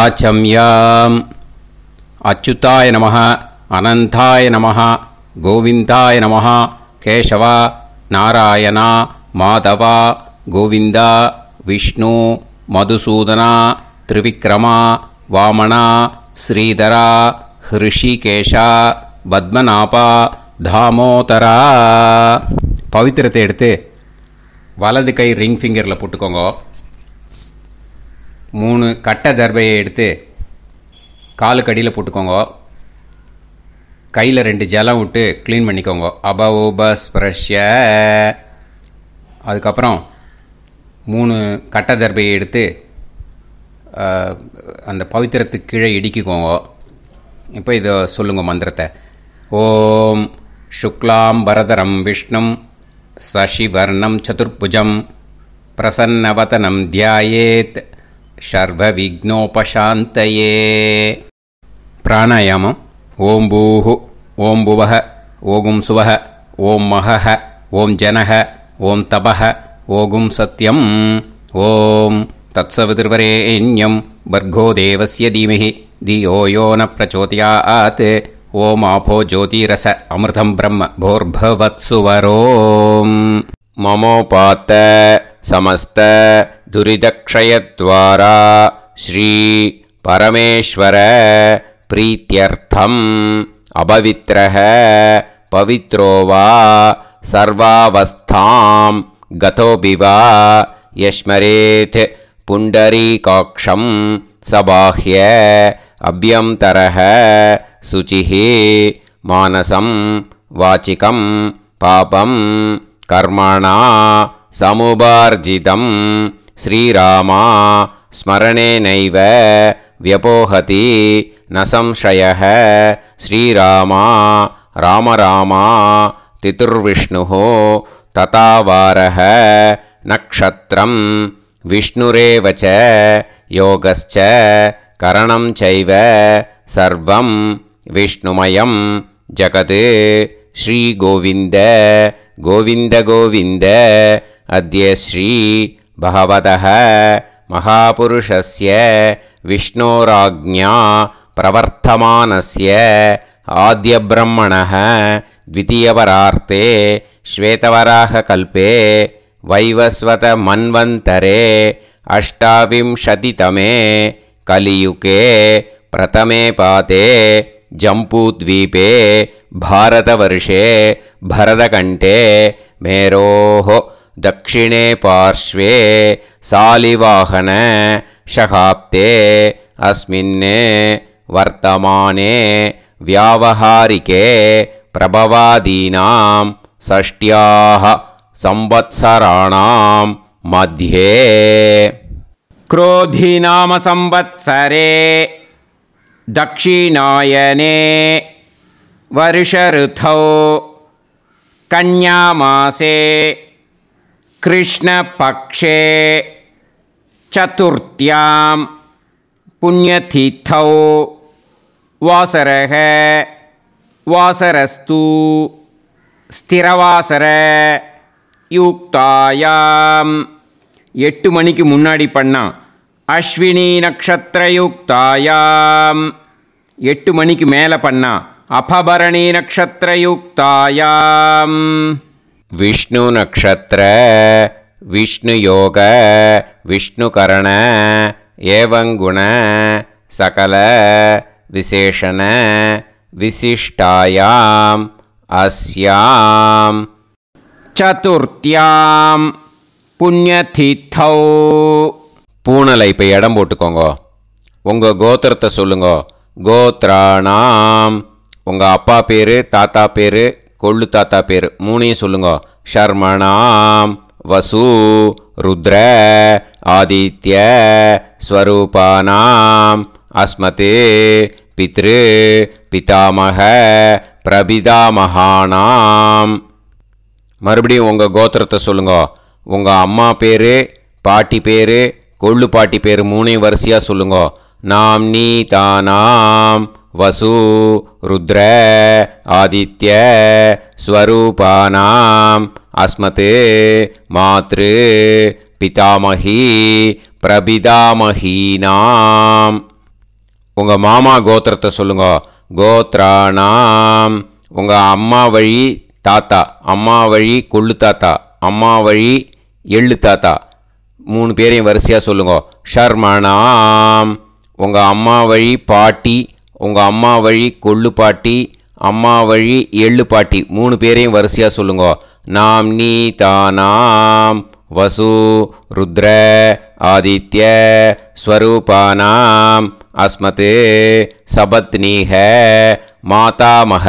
ஆச்சம்யாம் அச்சுதாய நம அனந்தாய நம கோவிந்தாய நம கேசவா நாராயணா மாதவா கோவிந்தா விஷ்ணு மதுசூதனா திரிவிக்ரமா வாமணா ஸ்ரீதரா ஹிருஷிகேஷா பத்மநாபா தாமோதரா பவித்திரத்தை எடுத்து வலது கை ரிங் ஃபிங்கரில் போட்டுக்கோங்க மூணு கட்டை தர்பையை எடுத்து காலுக்கடியில் போட்டுக்கோங்க கையில் ரெண்டு ஜலம் விட்டு க்ளீன் பண்ணிக்கோங்க அபவோ பஸ் ப்ரஷ்ய அதுக்கப்புறம் மூணு கட்டை தர்பையை எடுத்து அந்த பவித்திரத்துக்கு கீழே இடிக்கிக்கோங்க இப்போ இதை சொல்லுங்கள் மந்திரத்தை ஓம் சுக்லாம் பரதரம் விஷ்ணும் சசிவர்ணம் சதுர்புஜம் பிரசன்னவதனம் தியாயேத் शर्वविघ्नोपशान्तये ॐ भुवः ओगुं सुवः ॐ महः ॐ जनः ॐ तपः सत्यम् ॐ तत्सवितुर्वरेण्यं भर्गो देवस्य धीमहि धियो यो न प्रचोदयात् ॐ ओमापो ज्योतिरस अमृतं ब्रह्म भोर्भवत्सुवरो ममोपात समस्त दुरिदक्षयद्वारा श्रीपरमेश्वर प्रीत्यर्थम् अपवित्रः पवित्रो वा सर्वावस्थां गतोऽपि वा यस्मरेत् पुण्डरीकाक्षं सबाह्य अभ्यन्तरः शुचिः मानसं वाचिकं पापं कर्मणा समुपार्जितम् श्रीरामा स्मरणेनैव व्यपोहति न संशयः श्रीरामा रामरामा तितुर्विष्णुः ततावारः नक्षत्रं विष्णुरेव च योगश्च करणं चैव सर्वं विष्णुमयं जगत् श्रीगोविन्द गोविन्दगोविन्द अद्य श्री भगवतः महापुरुषस्य विष्णोराज्ञा प्रवर्तमानस्य आद्यब्रह्मणः द्वितीयवरार्ते श्वेतवराहकल्पे वैवस्वतमन्वन्तरे अष्टाविंशतितमे कलियुगे प्रथमे पाते जम्पूद्वीपे भारतवर्षे भरतकण्ठे मेरोः दक्षिणे पार्श्वे सालिवाहने शहाब्दे अस्मिन्ने वर्तमाने व्यावहारिके प्रभवादीनां षष्ट्याः संवत्सराणां मध्ये संबत्सरे दक्षिणायने वर्षऋथौ कन्यामासे कृष्णपक्षे चतुर्थ्यां पुण्यतिथौ वासरः वासरस्तु स्थिरवासर युक्तायां एट्टु मणिक्कु मुन्नाडि पण्णा अश्विनी नक्षत्र युक्तायां एट्टु मणिक्कु मेल पण्णा अपभरणी नक्षत्र युक्तायां விஷ்ணு நக்ஷத்திர யோக விஷ்ணு கரண ஏவங்குண சகல விசேஷண விசிஷ்டாயாம் அஸ்யாம் சதுர்த்தியாம் புண்ணியதித்தௌ பூனலை இப்போ இடம் போட்டுக்கோங்க உங்கள் கோத்திரத்தை சொல்லுங்க கோத்ராணாம் உங்கள் அப்பா பேர் தாத்தா பேர் கொள்ளு தாத்தா பேர் மூணையும் சொல்லுங்க ஷர்மணாம் வசு ருத்ர ஆதித்ய ஸ்வரூபானாம் அஸ்மதே பித்ரு பிதாமக பிரபிதாமகானாம் மறுபடியும் உங்கள் கோத்திரத்தை சொல்லுங்க உங்கள் அம்மா பேர் பாட்டி பேர் கொள்ளு பாட்டி பேர் மூணையும் வரிசையாக சொல்லுங்க நாம் நீ தானாம் வசு ருத்ர ஆதித்ய ஸ்வரூபானாம் அஸ்மத் மாத்ரு பிதாமகி பிரபிதாமகீனாம் உங்கள் மாமா கோத்திரத்தை சொல்லுங்க கோத்ரானாம் உங்கள் அம்மா வழி தாத்தா அம்மா வழி கொள்ளு தாத்தா அம்மா வழி எள்ளு தாத்தா மூணு பேரையும் வரிசையாக சொல்லுங்க ஷர்மணாம் உங்கள் அம்மா வழி பாட்டி உங்கள் அம்மா வழி கொள்ளு பாட்டி அம்மா வழி எள்ளு பாட்டி மூணு பேரையும் வரிசையாக சொல்லுங்க நாம் நீ தானாம் வசு ருத்ர ஆதித்ய ஸ்வரூபானாம் அஸ்மத் சபத்னீக மாதாமக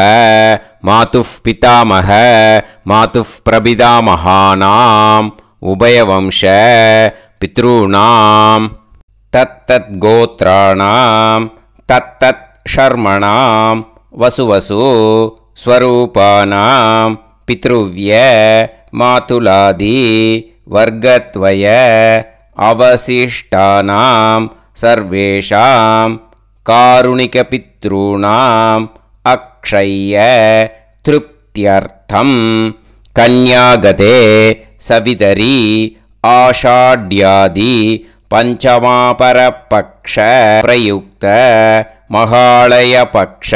மாத்து பிதாமக மாத்து பிரபிதாமகானாம் உபயவம்ச பித்ருணாம் தத்தத் கோத்ராணாம் தத்தத் शर्मणां वसुवसु स्वरूपानां वर्गत्वय अवशिष्टानां सर्वेषां कारुणिकपितॄणाम् अक्षय्य तृप्त्यर्थं कन्यागते सवितरी आषाढ्यादि पञ्चमापरपक्षप्रयुक्त மகாலயபக்ஷ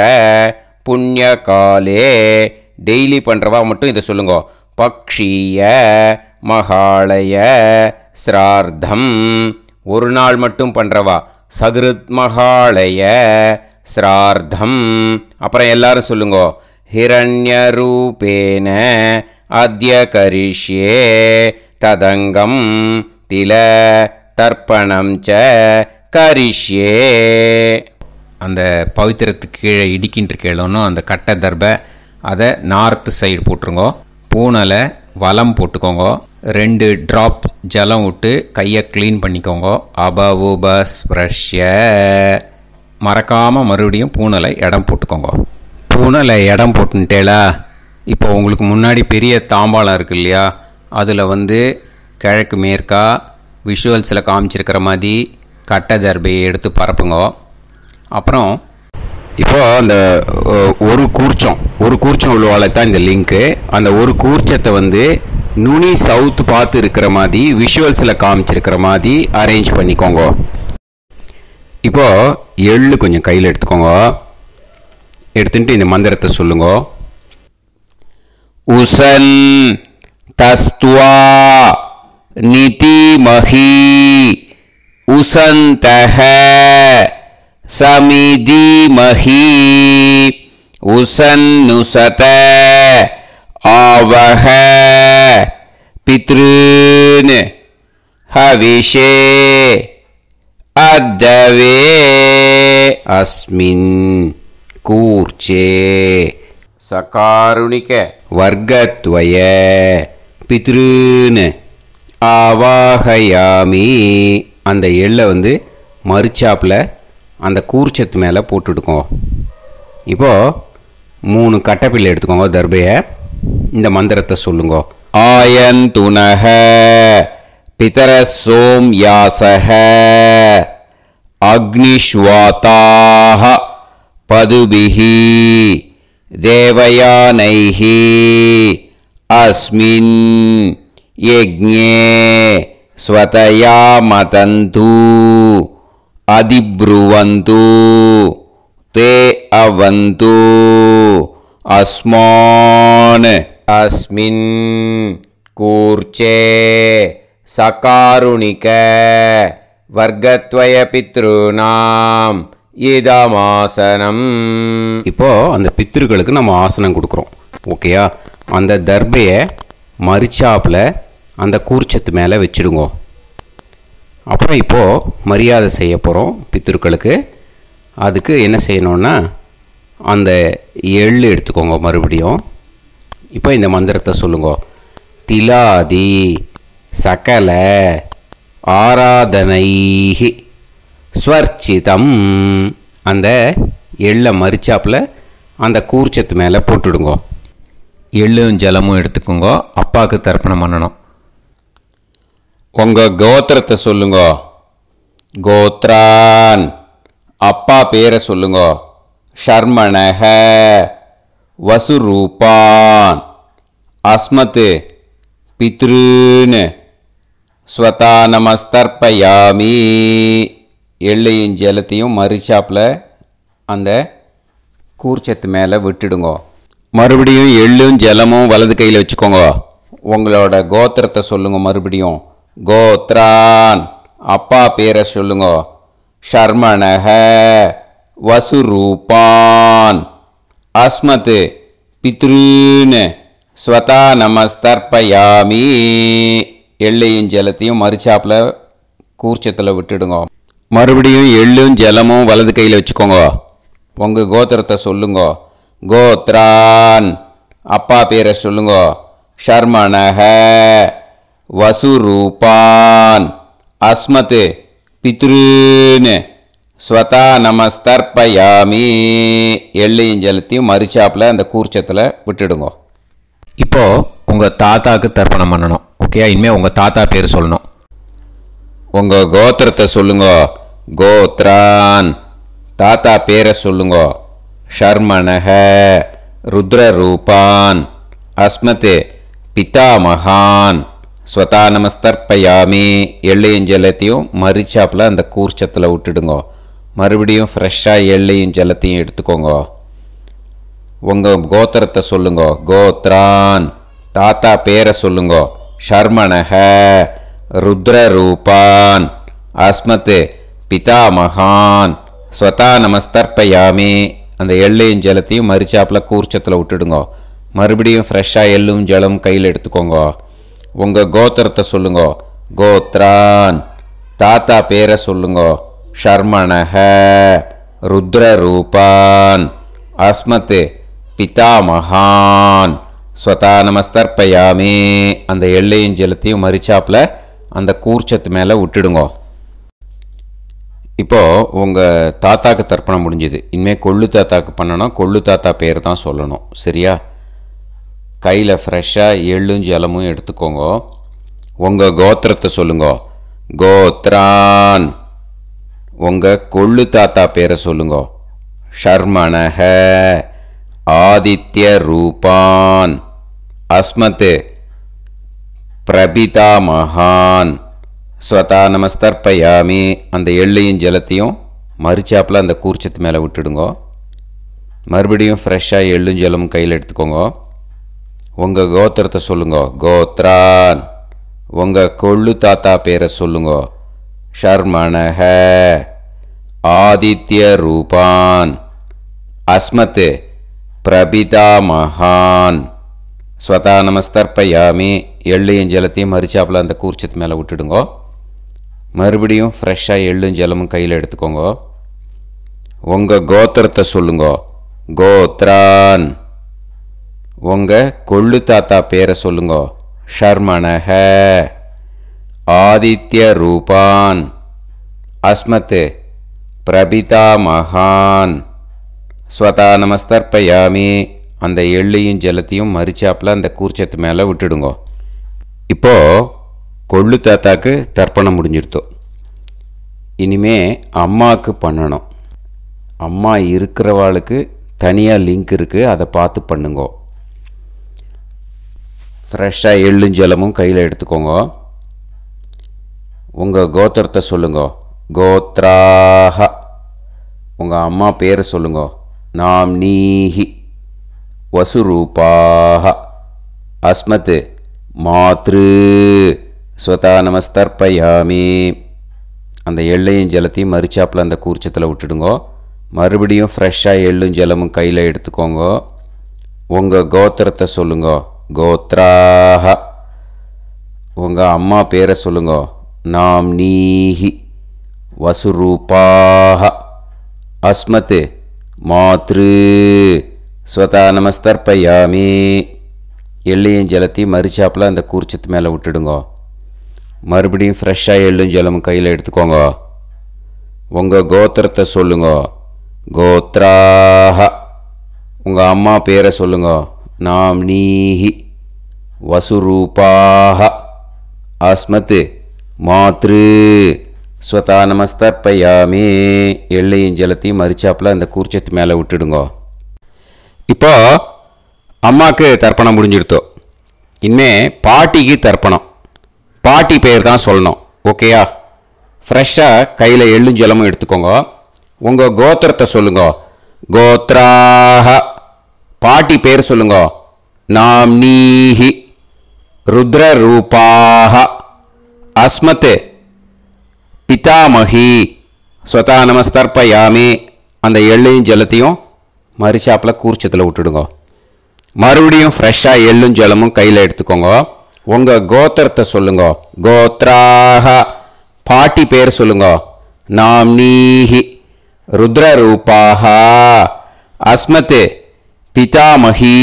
புண்ணிய காலே டெய்லி பண்ணுறவா மட்டும் இதை சொல்லுங்க பக்ஷீய மகாலய சிரார்த்தம் ஒரு நாள் மட்டும் பண்ணுறவா சகிருத் மகாலய சிரார்த்தம் அப்புறம் எல்லாரும் சொல்லுங்க ஹிரண்ய ரூபேன அத்திய கரிஷ்யே ததங்கம் தில தர்ப்பணம் ச கரிஷ்யே அந்த பவித்திரத்துக்கு கீழே இடிக்கின்ற கேளோன்னு அந்த கட்டை தர்பை அதை நார்த்து சைடு போட்டுருங்க பூனல வளம் போட்டுக்கோங்க ரெண்டு ட்ராப் ஜலம் விட்டு கையை க்ளீன் பண்ணிக்கோங்க அபவுபஸ் ப்ரஷ்ய மறக்காமல் மறுபடியும் பூனலை இடம் போட்டுக்கோங்க பூனலை இடம் போட்டுன்ட்டேலா இப்போ உங்களுக்கு முன்னாடி பெரிய தாம்பாளம் இருக்கு இல்லையா அதில் வந்து கிழக்கு மேற்கா விஷுவல்ஸில் காமிச்சிருக்கிற மாதிரி கட்டை தர்பையை எடுத்து பரப்புங்க அப்புறம் இப்போ அந்த ஒரு கூர்ச்சம் ஒரு கூர்ச்சம் உள்ளவால தான் இந்த லிங்க்கு அந்த ஒரு கூர்ச்சத்தை வந்து நுனி சவுத் பார்த்து இருக்கிற மாதிரி விஷுவல்ஸில் காமிச்சிருக்கிற மாதிரி அரேஞ்ச் பண்ணிக்கோங்க இப்போ எள்ளு கொஞ்சம் கையில் எடுத்துக்கோங்க எடுத்துட்டு இந்த மந்திரத்தை சொல்லுங்க உசன் தஸ்துவா நிதி மஹி உசந்தக समिधीमही उसन्नुसत आवह पितॄन् हविषे अद्दवे अस्मिन् कूर्चे सकारुणिकवर्गद्वय பித்ருன்னு ஆவாகயாமி அந்த எல்லை வந்து மறுச்சாப்பில் அந்த கூர்ச்சத் மேல போட்டுடுங்கோ இப்போ மூணு கட்டப்பிலை எடுத்துக்கோங்க தர்பைய இந்த மந்திரத்தை சொல்லுங்கோ ஆயன் துனஹ பிதர சோம்யாசஹ அக்னி ஸ்வாதாஹ பதுபிஹி தேவயனைஹி அஸ்மின யக்ஞே ஸ்வதயா மதந்து அதிப்ருவந்து தே அவந்து அஸ்மான் அஸ்மின் கூர்ச்சே சகாருணிக வர்க்கத்வய பித்ருநாம் ஆசனம் இப்போது அந்த பித்ருக்களுக்கு நம்ம ஆசனம் கொடுக்குறோம் ஓகேயா அந்த தர்பையை மறிச்சாப்பில் அந்த கூர்ச்சத்து மேலே வச்சுடுங்க அப்புறம் இப்போது மரியாதை செய்ய போகிறோம் பித்தர்களுக்கு அதுக்கு என்ன செய்யணுன்னா அந்த எள் எடுத்துக்கோங்க மறுபடியும் இப்போ இந்த மந்திரத்தை சொல்லுங்க திலாதி சகல ஆராதனைஹி ஸ்வர்ச்சிதம் அந்த எள்ளை மறிச்சாப்பில் அந்த கூர்ச்சத்து மேலே போட்டுடுங்க எள்ளும் ஜலமும் எடுத்துக்கோங்க அப்பாவுக்கு தர்ப்பணம் பண்ணணும் உங்கள் கோத்திரத்தை சொல்லுங்க கோத்ரான் அப்பா பேரை சொல்லுங்க ஷர்மணக வசுரூபான் அஸ்மத்து பித்ருன்னு ஸ்வதா நமஸ்தர்பயாமி எள்ளையும் ஜலத்தையும் மறுச்சாப்பில் அந்த கூர்ச்சத்து மேலே விட்டுடுங்கோ மறுபடியும் எள்ளும் ஜலமும் வலது கையில் வச்சுக்கோங்க உங்களோட கோத்திரத்தை சொல்லுங்கள் மறுபடியும் கோத்ரான் அப்பா பேரை சொல்லுங்க ஷர்மணக வசுரூபான் அஸ்மத் பித்ருன்னு ஸ்வதா நமஸ்தர்ப்பயாமி எள்ளையும் ஜலத்தையும் மறுச்சாப்பில் கூர்ச்சத்தில் விட்டுடுங்க மறுபடியும் எள்ளும் ஜலமும் வலது கையில் வச்சுக்கோங்க உங்கள் கோத்திரத்தை சொல்லுங்க கோத்ரான் அப்பா பேரை சொல்லுங்க ஷர்மணக वसुरूपान् अस्मत् பித்ருன்னு ஸ்வதா நமஸ்தர்ப்பயாமி எள்ளையும் செலுத்தியும் மறுச்சாப்பில் அந்த கூர்ச்சத்தில் விட்டுடுங்க இப்போது உங்கள் தாத்தாவுக்கு தர்ப்பணம் பண்ணணும் ஓகே இனிமேல் உங்கள் தாத்தா பேர் சொல்லணும் உங்கள் கோத்திரத்தை சொல்லுங்க கோத்ரான் தாத்தா பேரை சொல்லுங்க ஷர்மணக ருத்ரரூபான் அஸ்மத் பிதாமகான் ஸ்வதா ஸ்வதானமஸ்தர்ப்பயாமே எள்ளையும் ஜலத்தையும் மறிச்சாப்பில் அந்த கூர்ச்சத்தில் விட்டுடுங்கோ மறுபடியும் ஃப்ரெஷ்ஷாக எள்ளையும் ஜலத்தையும் எடுத்துக்கோங்க உங்கள் கோத்திரத்தை சொல்லுங்க கோத்ரான் தாத்தா பேரை சொல்லுங்கோ ஷர்மணக ருத்ரரூபான் அஸ்மத் பிதாமகான் ஸ்வதா நமஸ்தர்ப்பயாமே அந்த எள்ளையும் ஜலத்தையும் மறிச்சாப்பில் கூர்ச்சத்தில் விட்டுடுங்க மறுபடியும் ஃப்ரெஷ்ஷாக எள்ளும் ஜலம் கையில் எடுத்துக்கோங்க உங்கள் கோத்திரத்தை சொல்லுங்க கோத்ரான் தாத்தா பேரை சொல்லுங்க ஷர்மணஹ ருத்ரரூபான் அஸ்மத்து பிதாமகான் ஸ்வதா நமஸ்தர்ப்பயாமே அந்த எல்லையும் ஜலத்தையும் மறிச்சாப்பில் அந்த கூர்ச்சத்து மேலே விட்டுடுங்கோ இப்போது உங்கள் தாத்தாக்கு தர்ப்பணம் முடிஞ்சுது இனிமேல் கொள்ளு தாத்தாக்கு பண்ணணும் கொள்ளு தாத்தா பேர் தான் சொல்லணும் சரியா கையில் ஃப்ரெஷ்ஷாக எள்ளும் ஜலமும் எடுத்துக்கோங்க உங்கள் கோத்திரத்தை சொல்லுங்க கோத்ரான் உங்கள் கொள்ளு தாத்தா பேரை சொல்லுங்க ஷர்மணக ஆதித்ய ரூபான் அஸ்மத்து பிரபிதா மகான் ஸ்வதா பயாமி அந்த எள்ளையும் ஜலத்தையும் மறுச்சாப்பில் அந்த கூர்ச்சத்து மேலே விட்டுடுங்க மறுபடியும் ஃப்ரெஷ்ஷாக எள்ளும் ஜலமும் கையில் எடுத்துக்கோங்க உங்கள் கோத்திரத்தை சொல்லுங்க கோத்ரான் உங்கள் கொள்ளு தாத்தா பேரை சொல்லுங்க ஷர்மனஹ ஆதித்ய ரூபான் அஸ்மத் பிரபிதா மகான் ஸ்வதா நமஸ்தர்ப்பயாமி எள்ளையும் ஜலத்தையும் மறிச்சாப்பில் அந்த கூர்ச்சத்து மேலே விட்டுடுங்கோ மறுபடியும் ஃப்ரெஷ்ஷாக எள்ளும் ஜலமும் கையில் எடுத்துக்கோங்க உங்கள் கோத்திரத்தை சொல்லுங்க கோத்ரான் உங்கள் கொள்ளு தாத்தா பேரை சொல்லுங்கோ ஷர்மனக ஆதித்ய ரூபான் அஸ்மத்து பிரபிதா மகான் ஸ்வதா நமஸ்தர்பயாமி அந்த எள்ளையும் ஜலத்தையும் மறிச்சாப்பில் அந்த கூர்ச்சத்து மேலே விட்டுடுங்கோ இப்போது கொள்ளு தாத்தாக்கு தர்ப்பணம் முடிஞ்சிருத்தோம் இனிமே அம்மாவுக்கு பண்ணணும் அம்மா இருக்கிறவாளுக்கு தனியாக லிங்க் இருக்குது அதை பார்த்து பண்ணுங்கோ ஃப்ரெஷ்ஷாக எள்ளும் ஜலமும் கையில் எடுத்துக்கோங்க உங்கள் கோத்திரத்தை சொல்லுங்க கோத்ராஹ உங்கள் அம்மா பேரை சொல்லுங்க நாம் நீஹி வசுரூபாக அஸ்மத் மாத்ரு ஸ்வதா நமஸ்தர்பயாமி அந்த எள்ளையும் ஜலத்தையும் மறுச்சாப்பில் அந்த கூர்ச்சத்தில் விட்டுடுங்கோ மறுபடியும் ஃப்ரெஷ்ஷாக எள்ளும் ஜலமும் கையில் எடுத்துக்கோங்க உங்கள் கோத்திரத்தை சொல்லுங்க கோத்ராஹ உங்கள் அம்மா பேரை சொல்லுங்க நாம் நீஹி வசுரூபாக அஸ்மத் மாத்ரு ஸ்வதா நமஸ்தர்பயாமி எள்ளையும் ஜலத்தையும் மறுச்சாப்பில் அந்த கூர்ச்சத்து மேலே விட்டுடுங்க மறுபடியும் ஃப்ரெஷ்ஷாக எள்ளும் ஜலம் கையில் எடுத்துக்கோங்க உங்கள் கோத்திரத்தை சொல்லுங்க கோத்ராஹ உங்கள் அம்மா பேரை சொல்லுங்க नाम्नीः वसुरूपाः அஸ்மத் மாத்ரு ஸ்வதா நமஸ்தப்பயாமே எள்ளையும் ஜலத்தையும் மறிச்சாப்பில் அந்த கூர்ச்சத்து மேலே விட்டுடுங்கோ இப்போ அம்மாவுக்கு தர்ப்பணம் முடிஞ்சிருத்தோ இனிமே பாட்டிக்கு தர்ப்பணம் பாட்டி பேர் தான் சொல்லணும் ஓகேயா ஃப்ரெஷ்ஷாக கையில் எள்ளும் ஜலமும் எடுத்துக்கோங்க உங்கள் கோத்திரத்தை சொல்லுங்க கோத்ராக பாட்டி பேர் சொல்லுங்க நாம் நீஹி ருத்ர ரூபாக அஸ்மத் பிதாமகி ஸ்வதா நமஸ்தர்ப்பயாமி அந்த எள்ளையும் ஜலத்தையும் மறுச்சாப்பில் கூர்ச்சத்தில் விட்டுடுங்க மறுபடியும் ஃப்ரெஷ்ஷாக எள்ளும் ஜலமும் கையில் எடுத்துக்கோங்க உங்கள் கோத்திரத்தை சொல்லுங்க கோத்ராக பாட்டி பேர் சொல்லுங்க நாம் நீஹி ருத்ரரூபாக அஸ்மத்து பிதாமகி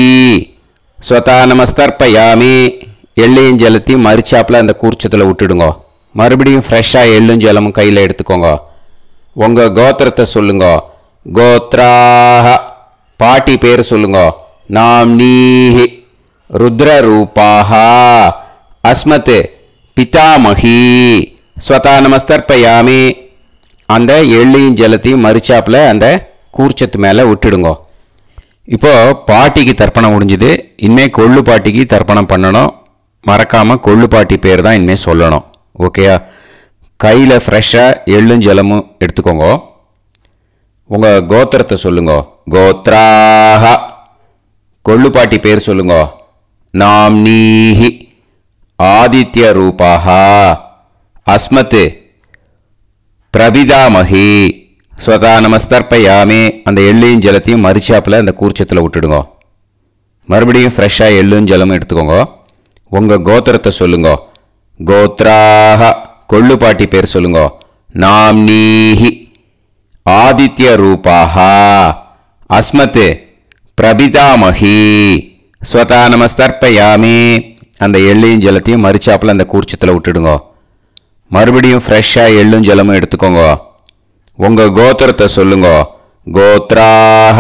ஸ்வதானமஸ்தர்ப்பயாமி எள்ளையும் ஜலத்தையும் மறுச்சாப்பில் அந்த கூர்ச்சத்தில் விட்டுடுங்க மறுபடியும் ஃப்ரெஷ்ஷாக எள்ளும் ஜலமும் கையில் எடுத்துக்கோங்க உங்கள் கோத்திரத்தை சொல்லுங்க கோத்ரா பாட்டி பேர் சொல்லுங்க நாம் நீஹி ருத்ரரூபாக அஸ்மத் பிதாமகி ஸ்வதா நமஸ்தர்ப்பயாமி அந்த எள்ளையும் ஜலத்தையும் மறுச்சாப்பில் அந்த கூர்ச்சத்து மேலே விட்டுடுங்கோ இப்போது பாட்டிக்கு தர்ப்பணம் முடிஞ்சுது இனிமேல் கொள்ளு பாட்டிக்கு தர்ப்பணம் பண்ணணும் மறக்காமல் கொள்ளு பாட்டி பேர் தான் இனிமேல் சொல்லணும் ஓகேயா கையில் ஃப்ரெஷ்ஷாக எள்ளும் ஜலமும் எடுத்துக்கோங்க உங்கள் கோத்திரத்தை சொல்லுங்க கோத்ராஹா கொள்ளு பாட்டி பேர் சொல்லுங்க நாம் நீஹி ஆதித்ய ரூபாஹா அஸ்மத்து பிரபிதாமகி ஸ்வதா நமஸ்தர்ப்பயாமே அந்த எள்ளையும் ஜலத்தையும் மறிச்சாப்பில் அந்த கூர்ச்சத்தில் விட்டுடுங்க மறுபடியும் ஃப்ரெஷ்ஷாக எள்ளும் ஜலமும் எடுத்துக்கோங்க உங்கள் கோத்திரத்தை சொல்லுங்க கோத்ராக கொள்ளுப்பாட்டி பேர் சொல்லுங்க நாம் நீஹி ஆதித்ய ரூபாகா அஸ்மத் பிரபிதாமகி ஸ்வதா நமஸ்தர்ப்பயாமே அந்த எள்ளையும் ஜலத்தையும் மறிச்சாப்பில் அந்த கூர்ச்சத்தில் விட்டுடுங்கோ மறுபடியும் ஃப்ரெஷ்ஷாக எள்ளும் ஜலமும் எடுத்துக்கோங்க உங்கள் கோத்திரத்தை சொல்லுங்க கோத்ராக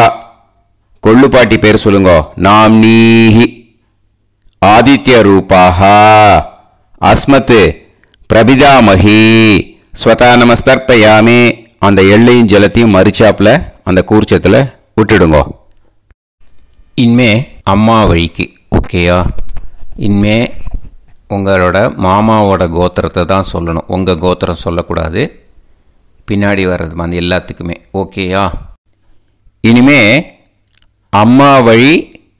கொள்ளுப்பாட்டி பேர் சொல்லுங்க நாம் நீஹி ஆதித்ய ரூபாகா அஸ்மத்து பிரபிதாமகி ஸ்வதா நமஸ்தர்ப்பயாமே அந்த எள்ளையும் ஜலத்தையும் மறிச்சாப்பில் அந்த கூர்ச்சத்தில் விட்டுடுங்க இன்மே அம்மா வழிக்கு ஓகேயா இன்மே உங்களோட மாமாவோட கோத்திரத்தை தான் சொல்லணும் உங்கள் கோத்திரம் சொல்லக்கூடாது பின்னாடி வர்றது அந்த எல்லாத்துக்குமே ஓகேயா இனிமே அம்மா வழி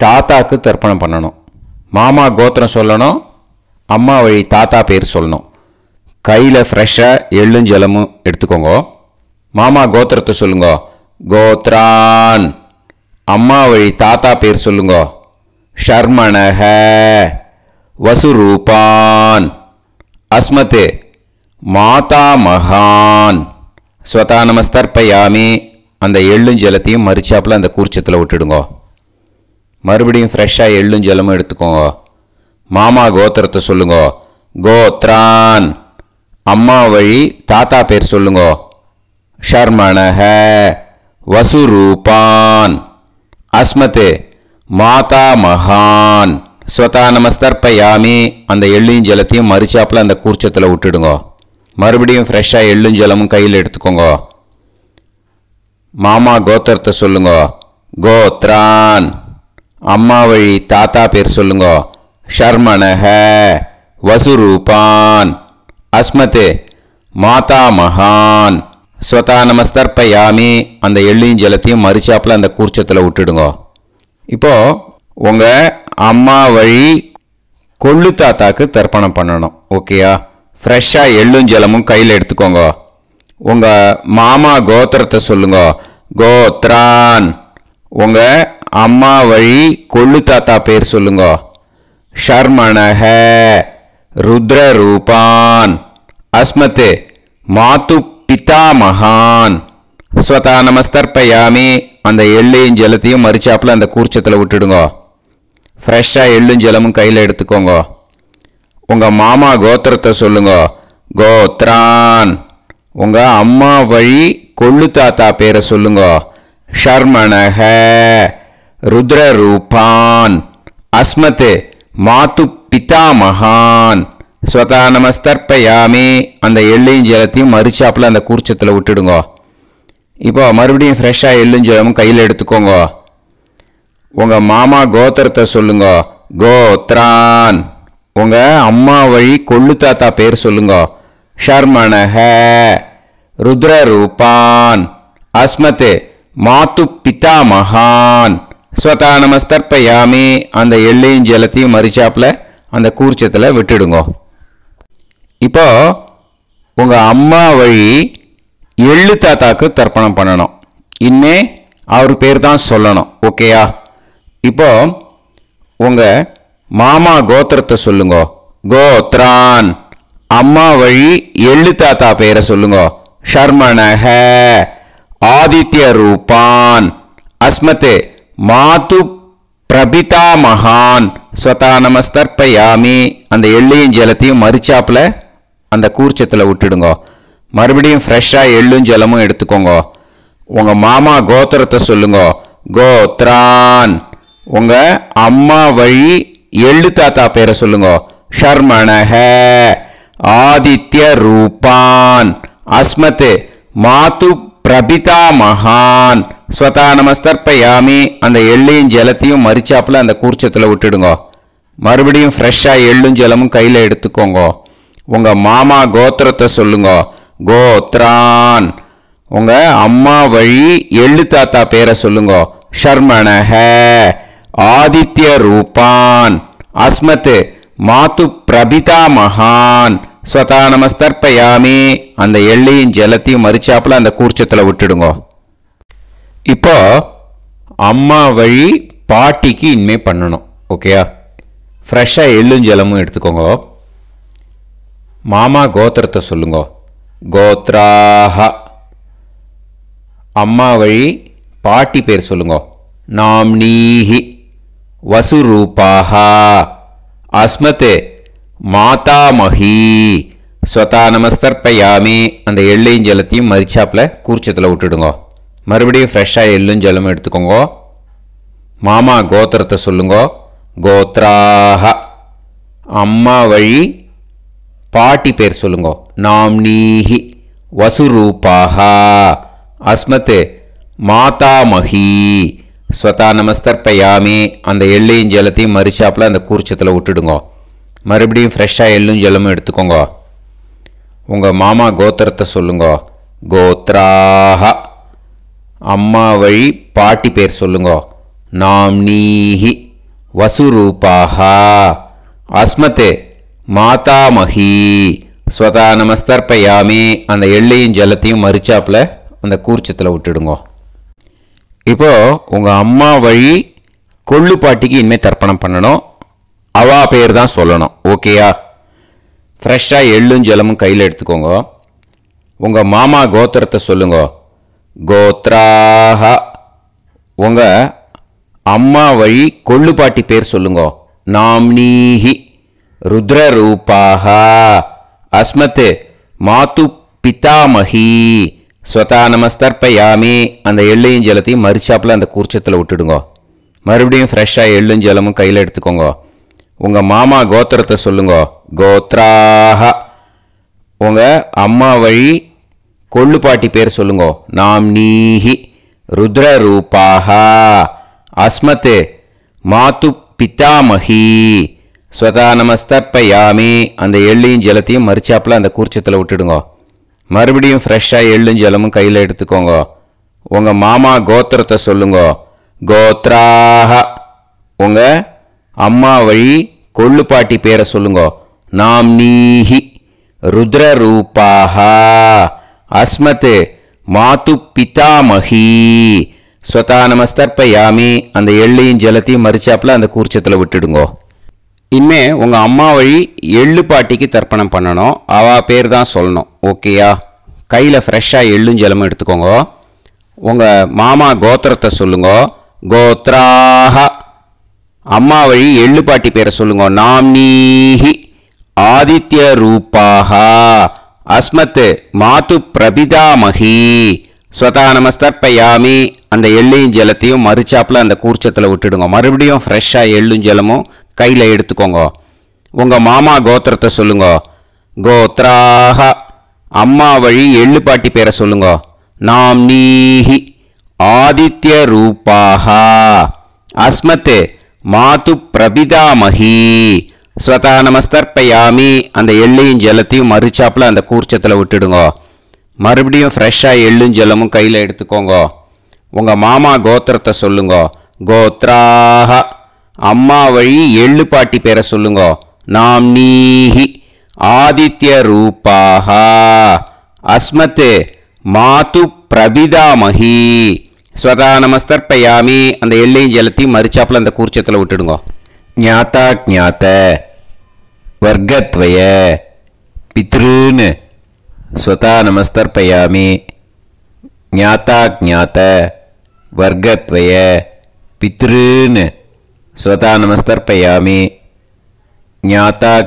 தாத்தாக்கு தர்ப்பணம் பண்ணணும் மாமா கோத்திரம் சொல்லணும் அம்மா வழி தாத்தா பேர் சொல்லணும் கையில் ஃப்ரெஷ்ஷாக எள்ளும் ஜலமும் எடுத்துக்கோங்க மாமா கோத்திரத்தை சொல்லுங்க கோத்ரான் அம்மா வழி தாத்தா பேர் சொல்லுங்க ஷர்மணக வசுரூபான் அஸ்மத்து மாதா மகான் ஸ்வதா ஸ்வதானமஸ்தர்ப்பயாமி அந்த எள்ளும் ஜலத்தையும் மறிச்சாப்பில் அந்த கூர்ச்சத்தில் விட்டுடுங்கோ மறுபடியும் ஃப்ரெஷ்ஷாக எள்ளும் ஜலமும் எடுத்துக்கோங்க மாமா கோத்திரத்தை சொல்லுங்க கோத்ரான் அம்மா வழி தாத்தா பேர் சொல்லுங்க ஷர்மணஹ வசுரூபான் அஸ்மத் மாதா மகான் ஸ்வதா நமஸ்தர்ப்பயாமி அந்த எள்ளியும் ஜலத்தையும் மறிச்சாப்பில் அந்த கூர்ச்சத்தில் விட்டுடுங்க மறுபடியும் ஃப்ரெஷ்ஷாக எள்ளும் ஜலமும் கையில் எடுத்துக்கோங்க மாமா கோத்திரத்தை சொல்லுங்க கோத்ரான் அம்மா வழி தாத்தா பேர் சொல்லுங்க ஷர்மனஹ வசுரூபான் அஸ்மத்து மாதா மகான் ஸ்வதா நமஸ்தர்பயாமி அந்த எள்ளியும் ஜலத்தையும் மறுச்சாப்பில் அந்த கூர்ச்சத்தில் விட்டுடுங்க இப்போது உங்கள் அம்மா வழி கொள்ளு தாத்தாக்கு தர்ப்பணம் பண்ணணும் ஓகேயா ஃப்ரெஷ்ஷாக எள்ளும் ஜலமும் கையில் எடுத்துக்கோங்க உங்கள் மாமா கோத்திரத்தை சொல்லுங்க கோத்ரான் உங்கள் அம்மா வழி கொள்ளு தாத்தா பேர் சொல்லுங்க ஷர்மணஹ ருத்ர ரூபான் அஸ்மத்து மாத்து பிதா மகான் ஸ்வதா நமஸ்தர்பயாமி அந்த எள்ளையும் ஜலத்தையும் மறிச்சாப்புல அந்த கூர்ச்சத்தில் விட்டுடுங்கோ ஃப்ரெஷ்ஷாக எள்ளும் ஜலமும் கையில் எடுத்துக்கோங்க உங்க மாமா கோத்திரத்தை சொல்லுங்க கோத்ரான் உங்க அம்மா வழி கொள்ளு தாத்தா பேரை சொல்லுங்க ஷர்மணக ரூபான் அஸ்மத் மாத்து பிதாமகான் ஸ்வதா நமஸ்தர்ப்பயாமே அந்த எள்ளையும் மறுச்சாப்பில் அந்த கூர்ச்சத்தில் விட்டுடுங்க இப்போ மறுபடியும் ஃப்ரெஷ்ஷாக ஜலமும் கையில் எடுத்துக்கோங்க உங்கள் மாமா கோத்திரத்தை சொல்லுங்க கோத்ரான் உங்கள் அம்மா வழி கொள்ளு தாத்தா பேர் சொல்லுங்க ஷர்மணஹ ருத்ரரூபான் அஸ்மத் மாத்து பிதா மகான் ஸ்வதா நமஸ்தர்பயாமி அந்த எள்ளையும் ஜலத்தையும் மறிச்சாப்புல அந்த கூர்ச்சத்தில் விட்டுடுங்க இப்போ உங்கள் அம்மா வழி எள்ளு தாத்தாக்கு தர்ப்பணம் பண்ணணும் இன்னே அவர் பேர் தான் சொல்லணும் ஓகேயா இப்போ உங்கள் மாமா கோத்திரத்தை சொல்லுங்கோ கோத்ரான் அம்மா வழி எள்ளு தாத்தா பெயரை சொல்லுங்கோ ஷர்மனக ஆதித்ய ரூபான் அஸ்மத்து மாது பிரபிதா மகான் ஸ்வதா நமஸ்தர்ப்பயாமி அந்த எள்ளையும் ஜலத்தையும் மறிச்சாப்புல அந்த கூர்ச்சத்தில் விட்டுடுங்கோ மறுபடியும் ஃப்ரெஷ்ஷாக எள்ளும் ஜலமும் எடுத்துக்கோங்க உங்கள் மாமா கோத்திரத்தை சொல்லுங்க கோத்ரான் உங்கள் அம்மா வழி எள்ளு தாத்தா பேரை சொல்லுங்க ஷர்மணக ஆதித்ய ரூபான் அஸ்மத் மாத்து பிரபிதா மகான் ஸ்வதா நமஸ்தர்பயாமி அந்த எள்ளையும் ஜலத்தையும் மறிச்சாப்புல அந்த கூர்ச்சத்தில் விட்டுடுங்கோ மறுபடியும் ஃப்ரெஷ்ஷாக எள்ளும் ஜலமும் கையில் எடுத்துக்கோங்கோ உங்கள் மாமா கோத்திரத்தை சொல்லுங்க கோத்ரான் உங்கள் அம்மா வழி எள்ளு தாத்தா பேரை சொல்லுங்க ஷர்மணக ఆదిత్య రూపాన్ అస్మత్ మాతు ప్రభితామహాన్ ஸ்வதானமஸ்தர்ப்பயாமி அந்த எள்ளையும் ஜலத்தையும் மறிச்சாப்புல அந்த கூர்ச்சத்தில் விட்டுடுங்கோ இப்போ அம்மா வழி பாட்டிக்கு இனிமே பண்ணணும் ஓகேயா ஃப்ரெஷ்ஷாக எள்ளும் ஜலமும் எடுத்துக்கோங்க மாமா கோத்திரத்தை சொல்லுங்க கோத்ராஹ அம்மா வழி பாட்டி பேர் சொல்லுங்க நாம் நீஹி వసురూపాహ అస్మత్ மாதாமகி ஸ்வதா நமஸ்தர்ப்பயாமி அந்த எள்ளையும் ஜலத்தையும் மதிச்சாப்பில் கூர்ச்சத்தில் விட்டுடுங்கோ மறுபடியும் ஃப்ரெஷ்ஷாக எள்ளும் ஜலமும் எடுத்துக்கோங்க மாமா கோத்திரத்தை சொல்லுங்க கோத்ராக அம்மா வழி பாட்டி பேர் சொல்லுங்க நாம் நீஹி வசுரூபாக அஸ்மத்து மாதாமகி ஸ்வதா நமஸ்தர்ப்பயாமி அந்த எள்ளையும் ஜலத்தையும் மறுச்சாப்பில் அந்த கூர்ச்சத்தில் விட்டுடுங்க மறுபடியும் ஃப்ரெஷ்ஷாக எள்ளும் ஜலமும் எடுத்துக்கோங்க உங்கள் மாமா கோத்திரத்தை சொல்லுங்க கோத்ராக அம்மா வழி பாட்டி பேர் சொல்லுங்க நாம் நீஹி வசுரூபாக அஸ்மத்து மாதாமஹி ஸ்வதா நமஸ்தர்ப்பயாமி அந்த எள்ளையும் ஜலத்தையும் மறுச்சாப்பில் அந்த கூர்ச்சத்தில் விட்டுடுங்க இப்போ உங்கள் அம்மா வழி கொள்ளு பாட்டிக்கு இனிமேல் தர்ப்பணம் பண்ணணும் அவா பேர் தான் சொல்லணும் ஓகேயா ஃப்ரெஷ்ஷாக எள்ளும் ஜலமும் கையில் எடுத்துக்கோங்க உங்கள் மாமா கோத்திரத்தை சொல்லுங்க கோத்ராஹா உங்கள் அம்மா வழி கொள்ளு பாட்டி பேர் சொல்லுங்க நாம்னீஹி ருத்ரரூபாக அஸ்மத்து மாத்து பிதாமகி ஸ்வதா நமஸ்தர்ப்பயாமி அந்த எள்ளையும் ஜலத்தையும் மறுச்சாப்பில் அந்த கூர்ச்சத்தில் விட்டுடுங்கோ மறுபடியும் ஃப்ரெஷ்ஷாக எள்ளும் ஜலமும் கையில் எடுத்துக்கோங்க உங்கள் மாமா கோத்திரத்தை சொல்லுங்க கோத்ராக உங்கள் அம்மா வழி கொள்ளுப்பாட்டி பேர் சொல்லுங்க நாம் நீஹி ருத்ர ரூபாக அஸ்மத்து மாத்து பித்தாமஹி ஸ்வதா நமஸ்தர்ப்பயாமி அந்த எள்ளையும் ஜலத்தையும் மறுச்சாப்பில் அந்த கூர்ச்சத்தில் விட்டுடுங்க மறுபடியும் ஃப்ரெஷ்ஷாக எள்ளும் ஜலமும் கையில் எடுத்துக்கோங்க உங்கள் மாமா கோத்திரத்தை சொல்லுங்க கோத்ராக உங்கள் அம்மா வழி கொள்ளு பாட்டி பேரை சொல்லுங்க நாம் நீஹி ருத்ர அஸ்மத் மாத்து பிதாமஹி ஸ்வதா நமஸ்தர்ப்பயாமி அந்த எள்ளையும் ஜலத்தையும் மறிச்சாப்புல அந்த கூர்ச்சத்தில் விட்டுடுங்கோ இன்மே உங்கள் அம்மா வழி எள்ளு பாட்டிக்கு தர்ப்பணம் பண்ணணும் அவள் பேர் தான் சொல்லணும் ஓகேயா கையில் ஃப்ரெஷ்ஷாக எள்ளும் ஜலமும் எடுத்துக்கோங்க உங்கள் மாமா கோத்திரத்தை சொல்லுங்க கோத்ராஹா அம்மா வழி எள்ளு பாட்டி பேரை சொல்லுங்க நாம்னீஹி ஆதித்ய ரூபாகா அஸ்மத் மாத்து பிரபிதாமகி ஸ்வதா நமஸ்தர்ப்பயாமி அந்த எள்ளையும் ஜலத்தையும் மறுச்சாப்பில் அந்த கூர்ச்சத்தில் விட்டுடுங்க மறுபடியும் ஃப்ரெஷ்ஷாக எள்ளும் ஜலமும் கையில் எடுத்துக்கோங்க உங்கள் மாமா கோத்திரத்தை சொல்லுங்க கோத்ராக அம்மா வழி எள்ளு பாட்டி பேரை சொல்லுங்க நாம் நீஹி ஆதித்ய ரூபாகா அஸ்மத்து மாது பிரபிதாமகி ஸ்வதா நமஸ்தர்ப்பயாமி அந்த எள்ளையும் ஜலத்தையும் மறுச்சாப்பில் அந்த கூர்ச்சத்தில் விட்டுடுங்க மறுபடியும் ஃப்ரெஷ்ஷாக எள்ளும் ஜலமும் கையில் எடுத்துக்கோங்க உங்கள் மாமா கோத்திரத்தை சொல்லுங்க கோத்ராஹா அம்மா வழி எள்ளு பாட்டி பேர சொல்லுங்க நாம் நீஹி ஆதித்ய ரூபாக அஸ்மத்து மாது பிரபிதாமஹி ஸ்வதா நமஸ்தர்பயாமி அந்த எல்லையும் ஜலத்தையும் மறிச்சாப்பில் அந்த கூர்ச்சத்தில் விட்டுடுங்க ஞாத்தா ஜாத்த வர்க்கத்வய பித்ருன்னு ஸ்வதா நமஸ்தர்பயாமி ஞாத்தா ஜாத்த வர்க்கத்வய பித்ருன்னு ஞாத்தா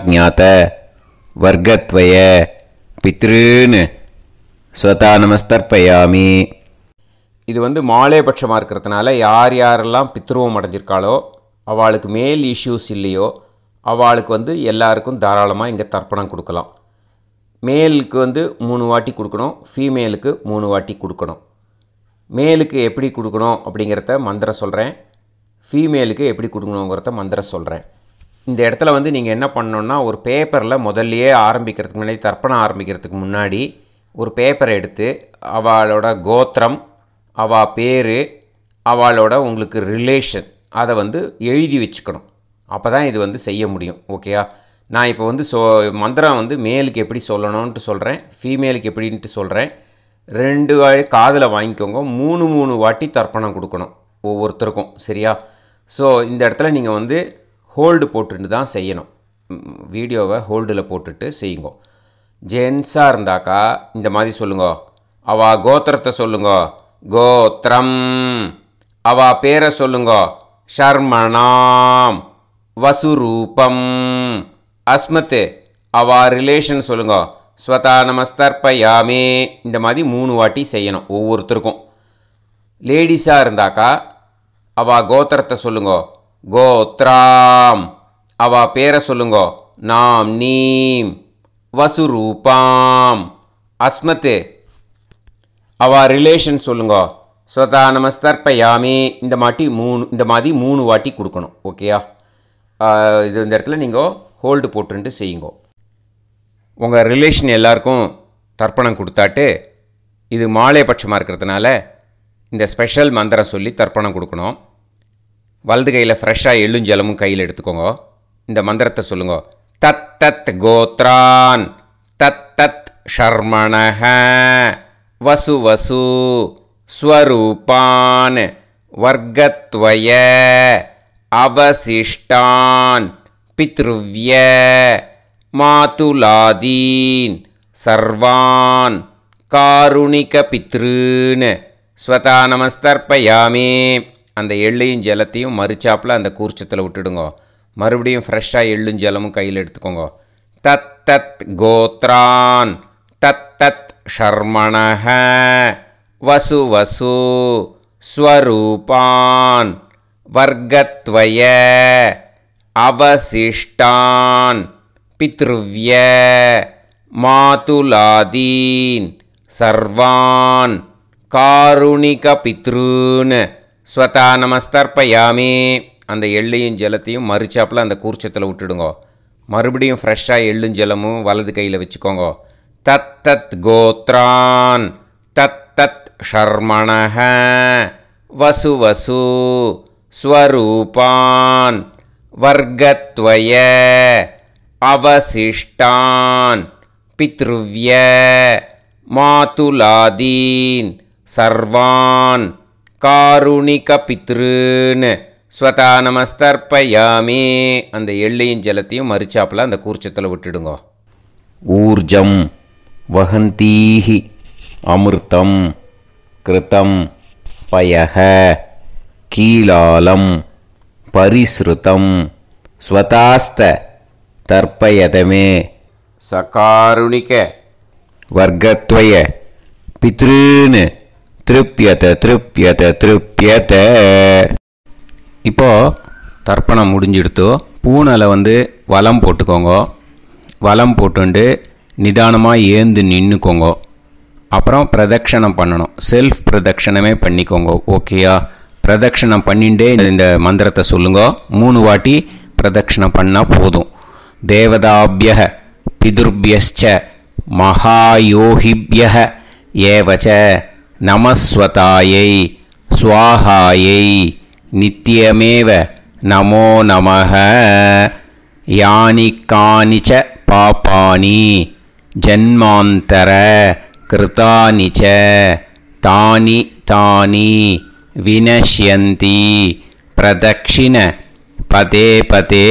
ஜாத்த வர்க்கத்வய பித்ருன்னு ஸ்வதா இது வந்து மாலேபட்சமாக இருக்கிறதுனால யார் யாரெல்லாம் பித்ருவம் அடைஞ்சிருக்காளோ அவளுக்கு மேல் இஷ்யூஸ் இல்லையோ அவளுக்கு வந்து எல்லாருக்கும் தாராளமாக இங்கே தர்ப்பணம் கொடுக்கலாம் மேலுக்கு வந்து மூணு வாட்டி கொடுக்கணும் ஃபீமேலுக்கு மூணு வாட்டி கொடுக்கணும் மேலுக்கு எப்படி கொடுக்கணும் அப்படிங்கிறத மந்திரம் சொல்கிறேன் ஃபீமேலுக்கு எப்படி கொடுக்கணுங்கிறத மந்திரம் சொல்கிறேன் இந்த இடத்துல வந்து நீங்கள் என்ன பண்ணணுன்னா ஒரு பேப்பரில் முதல்லையே ஆரம்பிக்கிறதுக்கு முன்னாடி தர்ப்பணம் ஆரம்பிக்கிறதுக்கு முன்னாடி ஒரு பேப்பரை எடுத்து அவளோட கோத்திரம் அவள் பேர் அவளோட உங்களுக்கு ரிலேஷன் அதை வந்து எழுதி வச்சுக்கணும் அப்போ தான் இது வந்து செய்ய முடியும் ஓகேயா நான் இப்போ வந்து சோ மந்திரம் வந்து மேலுக்கு எப்படி சொல்லணும்ன்ட்டு சொல்கிறேன் ஃபீமேலுக்கு எப்படின்ட்டு சொல்கிறேன் ரெண்டு காதில் வாங்கிக்கோங்க மூணு மூணு வாட்டி தர்ப்பணம் கொடுக்கணும் ஒவ்வொருத்தருக்கும் சரியா ஸோ இந்த இடத்துல நீங்கள் வந்து ஹோல்டு போட்டுட்டு தான் செய்யணும் வீடியோவை ஹோல்டில் போட்டுட்டு செய்யுங்க ஜென்ஸாக இருந்தாக்கா இந்த மாதிரி சொல்லுங்க அவா கோத்திரத்தை சொல்லுங்க கோத்திரம் அவா பேரை சொல்லுங்க ஷர்மணாம் வசுரூபம் அஸ்மத்து அவா ரிலேஷன் சொல்லுங்க ஸ்வதா நமஸ்தர்ப்பயாமே இந்த மாதிரி மூணு வாட்டி செய்யணும் ஒவ்வொருத்தருக்கும் லேடிஸாக இருந்தாக்கா அவா கோத்திரத்தை சொல்லுங்கோ கோத்ராம் அவா பேரை சொல்லுங்கோ நாம் நீம் வசுரூபாம் அஸ்மத்து அவா ரிலேஷன் சொல்லுங்க ஸ்வதா நமஸ்தர்பயாமி இந்த மாட்டி மூணு இந்த மாதிரி மூணு வாட்டி கொடுக்கணும் ஓகேயா இது இந்த இடத்துல நீங்கள் ஹோல்டு போட்டுன்ட்டு செய்யுங்க உங்கள் ரிலேஷன் எல்லாருக்கும் தர்ப்பணம் கொடுத்தாட்டு இது மாலை பட்சமாக இருக்கிறதுனால இந்த ஸ்பெஷல் மந்திரம் சொல்லி தர்ப்பணம் கொடுக்கணும் வலது கையில் ஃப்ரெஷ்ஷாக எள்ளும் ஜலமும் கையில் எடுத்துக்கோங்க இந்த மந்திரத்தை சொல்லுங்க தத் தத் கோத்ரான் தத் தத் ஷர்மணஹ வசு வசு ஸ்வரூபான் வர்க்கத்வய அவசிஷ்டான் பித்ருவிய மாதுலாதீன் சர்வான் காருணிக பித்ருன்னு ஸ்வதா நமஸ்தர்ப்பயாமே அந்த எள்ளையும் ஜலத்தையும் மறுச்சாப்பில் அந்த கூர்ச்சத்தில் விட்டுடுங்க மறுபடியும் ஃப்ரெஷ்ஷாக எள்ளும் ஜலமும் கையில் எடுத்துக்கோங்க தத் தத் கோத்ரான் தத் தத் ஷர்மணஹ வசு வசு ஸ்வரூபான் வர்க்கத்வய அவசிஷ்டான் பித்ருவ்ய மாதுலாதீன் சர்வான் காருணிக பித்ருன்னு ஸ்வதா நமஸ்தர்ப்பயாமி அந்த எள்ளையும் ஜலத்தையும் மறுச்சாப்பில் அந்த கூர்ச்சத்தில் விட்டுடுங்கோ மறுபடியும் ஃப்ரெஷ்ஷாக எள்ளும் ஜலமும் வலது கையில் வச்சுக்கோங்க தத் தத் கோத்ரான் தத் தத் ஷர்மணஹ வசு வசு ஸ்வரூபான் வர்க்கத்வய அவசிஷ்டான் பித்ருவ்ய மாதுலாதீன் சர்வான் காருணிகபித்ருன்னு ஸ்வதா நமஸ்தர்ப்பயாமே அந்த எள்ளையும் ஜலத்தையும் மறுச்சாப்பில் அந்த கூர்ச்சத்தில் விட்டுடுங்க ஊர்ஜம் வகந்தீஹி அமிர்தம் கிருத்தம் பயக கீழாலம் பரிஸ்ருதம் ஸ்வதாஸ்த தர்ப்பயதமே சகாருணிக வர்க்கத்வய பித்ருன்னு திருப்பியத்தை திருப்பியத்தை திருப்பியத்தை இப்போது தர்ப்பணம் முடிஞ்சிடுத்து பூனலை வந்து வலம் போட்டுக்கோங்க வலம் போட்டுண்டு நிதானமாக ஏந்து நின்றுக்கோங்க அப்புறம் பிரதட்சணம் பண்ணணும் செல்ஃப் பிரதட்சணமே பண்ணிக்கோங்க ஓகேயா பிரதட்சணம் பண்ணிண்டே இந்த மந்திரத்தை சொல்லுங்க மூணு வாட்டி பிரதட்சணம் பண்ணால் போதும் தேவதாபியக பிதுர்பியஸ்ச மகாயோகிபியக ஏவச்ச नमस्वताय स्वाहाय नित्यमेव नमो नमः यानि कानि च पापानि कृतानि च तानि तानि विनश्यन्ति प्रदक्षिण पते पते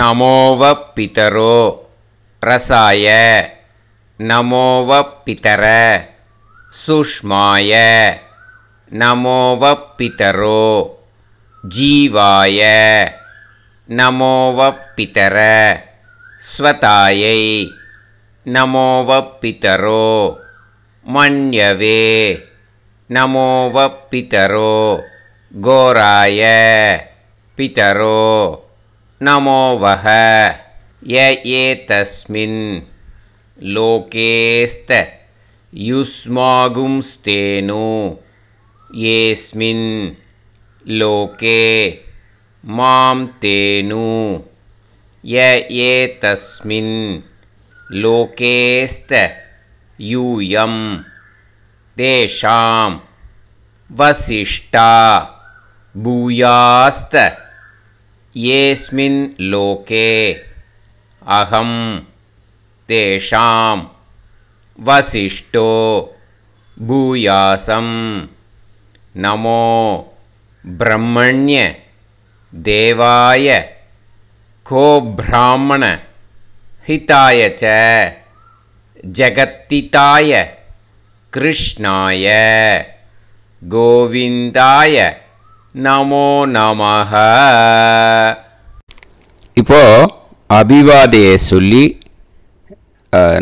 नमो पितरो रसाय नमो पितर सुष्माय नमो वपितरो जीवाय नमो वपितर स्वतायै नमो वपितरो मन्यवे नमो पितरो गोराय पितरो नमो वः य एतस्मिन् लोकेस्त युष्मागुंस्तेनो येस्मिन् लोके मां तेनु य एतस्मिन् लोकेस्त यूयं तेषां वसिष्ठा भूयास्त येस्मिन् लोके अहं तेषां वसिष्ठो भूयासं नमो ब्रह्मण्य देवाय को ब्राह्मण हिताय च जगत्तिताय कृष्णाय गोविन्दाय नमो नमः इपो अभिवादे सुल्ली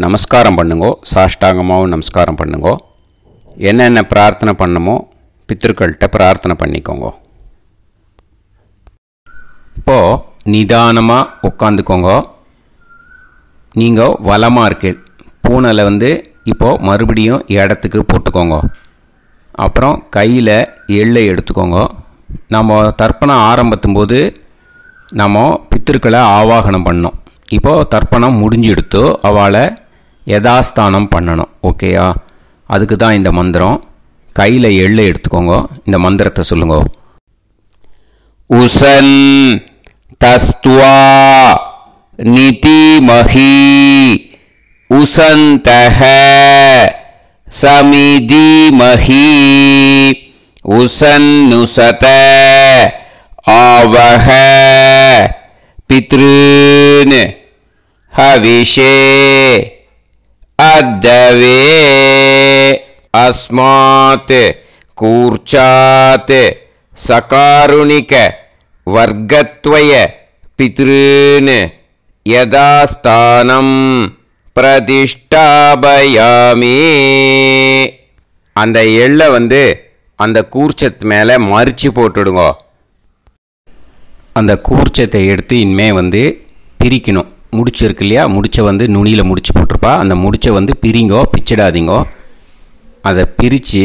நமஸ்காரம் பண்ணுங்கோ சாஷ்டாங்கமாகவும் நமஸ்காரம் பண்ணுங்கோ என்னென்ன பிரார்த்தனை பண்ணுமோ பித்திருக்கள்கிட்ட பிரார்த்தனை பண்ணிக்கோங்க இப்போது நிதானமாக உட்காந்துக்கோங்க நீங்கள் வளமாக இருக்கு பூனலை வந்து இப்போது மறுபடியும் இடத்துக்கு போட்டுக்கோங்க அப்புறம் கையில் எள்ளை எடுத்துக்கோங்க நம்ம தர்ப்பணம் ஆரம்பத்தும் போது நம்ம பித்திருக்களை ஆவாகனம் பண்ணோம் இப்போது தர்ப்பணம் முடிஞ்செடுத்து அவளை யதாஸ்தானம் பண்ணணும் ஓகேயா அதுக்கு தான் இந்த மந்திரம் கையில் எள்ளை எடுத்துக்கோங்க இந்த மந்திரத்தை சொல்லுங்க உசன் தஸ்துவா நிதி மஹி உசந்த சமிதி மஹி உசன்னுசத ஆவக பித்ருன்னு हविषे अद्दवे அஸ்மாத் कूर्चात् சகாருணிக पितॄन् यदा யதாஸ்தானம் பிரதிஷ்டாபயாமே அந்த எள்ளை வந்து அந்த கூர்ச்சத்து மேலே மறிச்சு போட்டுடுங்க அந்த கூர்ச்சத்தை எடுத்து இனிமே வந்து பிரிக்கணும் முடிச்சிருக்கு இல்லையா முடிச்சை வந்து நுனியில் முடிச்சு போட்டிருப்பா அந்த முடிச்சை வந்து பிரிங்கோ பிச்சிடாதீங்கோ அதை பிரித்து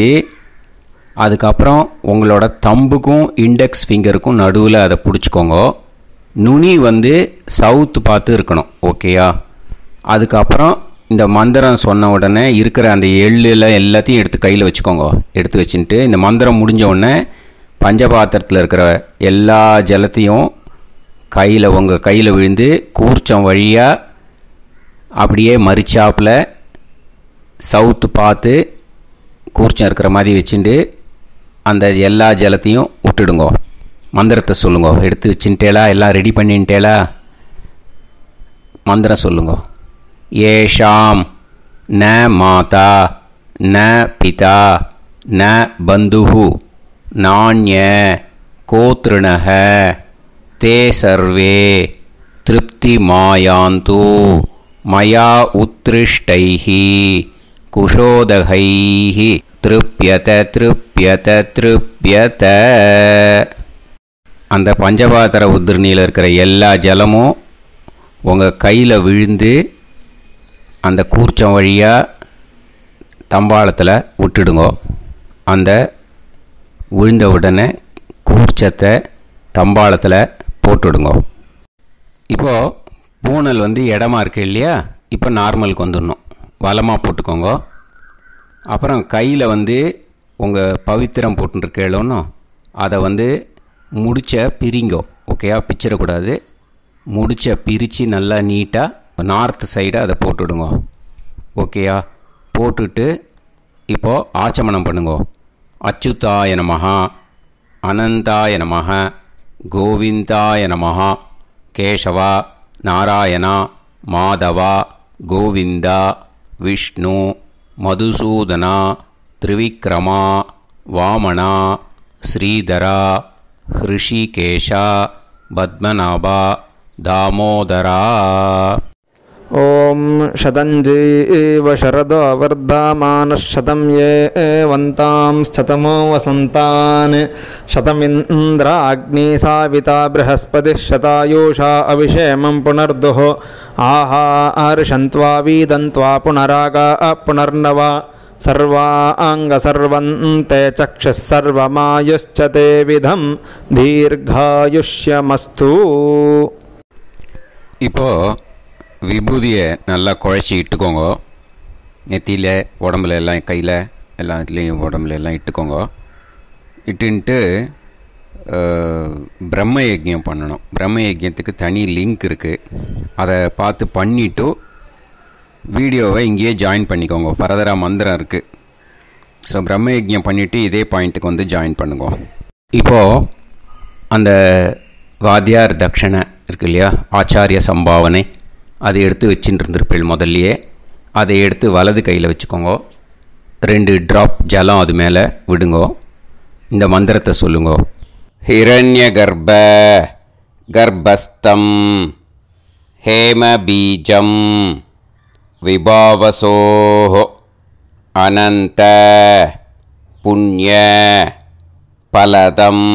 அதுக்கப்புறம் உங்களோட தம்புக்கும் இண்டெக்ஸ் ஃபிங்கருக்கும் நடுவில் அதை பிடிச்சிக்கோங்க நுனி வந்து சவுத்து பார்த்து இருக்கணும் ஓகேயா அதுக்கப்புறம் இந்த மந்திரம் சொன்ன உடனே இருக்கிற அந்த எள்ளில் எல்லாத்தையும் எடுத்து கையில் வச்சுக்கோங்க எடுத்து வச்சுட்டு இந்த மந்திரம் முடிஞ்ச உடனே பஞ்சபாத்திரத்தில் இருக்கிற எல்லா ஜலத்தையும் கையில் உங்கள் கையில் விழுந்து கூர்ச்சம் வழியாக அப்படியே மறிச்சாப்பில் சவுத்து பார்த்து கூர்ச்சம் இருக்கிற மாதிரி வச்சுட்டு அந்த எல்லா ஜலத்தையும் விட்டுடுங்கோ மந்திரத்தை சொல்லுங்க எடுத்து வச்சுட்டேலா எல்லாம் ரெடி பண்ணிட்டேலா மந்திரம் சொல்லுங்க ஏஷாம் ந மாதா ந பிதா ந பந்துஹு நாண்ய கோத்ருணக தே சர்வே திருப்தி மாயாந்து மயா उत्तृष्टैः குஷோதகைஹி திருப்பியத திருப்பியத திருப்பியத அந்த பஞ்சபாத்திர உத்ரணியில் இருக்கிற எல்லா ஜலமும் உங்கள் கையில் விழுந்து அந்த கூர்ச்சம் வழியாக தம்பாளத்தில் விட்டுடுங்க அந்த விழுந்த உடனே கூர்ச்சத்தை தம்பாளத்தில் போட்டுவிடுங்க இப்போது பூனல் வந்து இடமா இருக்குது இல்லையா இப்போ நார்மலுக்கு வந்துடணும் வளமாக போட்டுக்கோங்க அப்புறம் கையில் வந்து உங்கள் பவித்திரம் போட்டுருக்கேளோன்னு அதை வந்து முடிச்ச பிரிங்கோ ஓகேயா பிச்சிடக்கூடாது முடிச்ச பிரித்து நல்லா நீட்டாக நார்த் சைடை அதை போட்டுவிடுங்க ஓகேயா போட்டுட்டு இப்போது ஆச்சமனம் பண்ணுங்க அச்சுதாய நமகா அனந்தாய மகா गोविन्दाय नमः केशव नारायण माधव गोविंद विष्णु मधुसूदन त्रिविक्रम वामण श्रीधर हृषिकेश पद्मनाभ दामोदरा ॐ शतं जीव शरदो वर्धमानः शतं ये वन्तां शतमो वसन्तान् शतमिन्द्राग्निसाविता बृहस्पतिः शतायुषा अविषेमं पुनर्दुः आहा हर्षन्त्वा वीदन्त्वा पुनरागा पुनर्नव सर्वाङ्गसर्वन्ते चक्षुः सर्वमायुश्च ते विधं दीर्घायुष्यमस्तु இப்போ விபூதியை நல்லா குழச்சி இட்டுக்கோங்க நெத்தியில் உடம்புல எல்லாம் கையில் எல்லா இதுலேயும் உடம்புல எல்லாம் இட்டுக்கோங்க இட்டுன்ட்டு பிரம்ம யஜ்யம் பண்ணணும் பிரம்ம யஜ்யத்துக்கு தனி லிங்க் இருக்குது அதை பார்த்து பண்ணிவிட்டு வீடியோவை இங்கேயே ஜாயின் பண்ணிக்கோங்க ஃபர்தராக மந்திரம் இருக்குது ஸோ பிரம்ம யஜ்யம் பண்ணிவிட்டு இதே பாயிண்ட்டுக்கு வந்து ஜாயின் பண்ணுங்க இப்போது அந்த வாத்தியார் தட்சணை இருக்கு இல்லையா ஆச்சாரிய சம்பாவனை அதை எடுத்து வச்சுட்டு இருந்திருப்பீள் முதல்லையே அதை எடுத்து வலது கையில் வச்சுக்கோங்க ரெண்டு ட்ராப் ஜலம் அது மேலே விடுங்கோ இந்த மந்திரத்தை சொல்லுங்கோ ஹிரண்ய கர்ப்ப கர்ப்பஸ்தம் ஹேமபீஜம் விபாவசோஹோ அனந்த புண்ணிய பலதம்